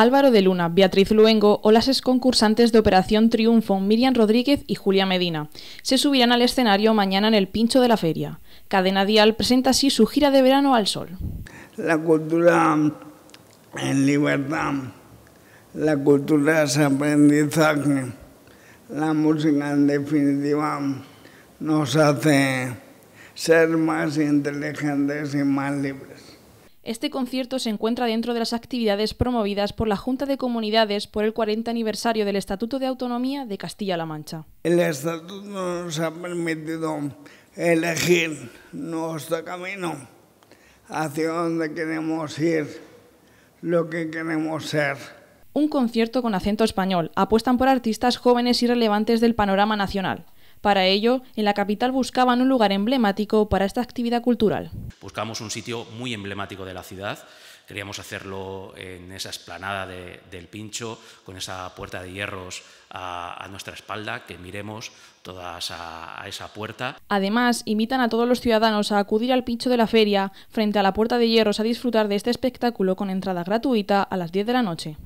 Álvaro de Luna, Beatriz Luengo o las exconcursantes de Operación Triunfo Miriam Rodríguez y Julia Medina se subirán al escenario mañana en el Pincho de la Feria. Cadena Dial presenta así su gira de verano al sol. La cultura en libertad, la cultura es aprendizaje, la música en definitiva nos hace ser más inteligentes y más libres. Este concierto se encuentra dentro de las actividades promovidas por la Junta de Comunidades por el 40 aniversario del Estatuto de Autonomía de Castilla-La Mancha. El Estatuto nos ha permitido elegir nuestro camino, hacia dónde queremos ir, lo que queremos ser. Un concierto con acento español. Apuestan por artistas jóvenes y relevantes del panorama nacional. Para ello, en la capital buscaban un lugar emblemático para esta actividad cultural. Buscamos un sitio muy emblemático de la ciudad. Queríamos hacerlo en esa esplanada del Pincho, con esa puerta de hierros a, nuestra espalda, que miremos todas a, a, esa puerta. Además, invitan a todos los ciudadanos a acudir al Pincho de la Feria frente a la puerta de hierros a disfrutar de este espectáculo con entrada gratuita a las 10 de la noche.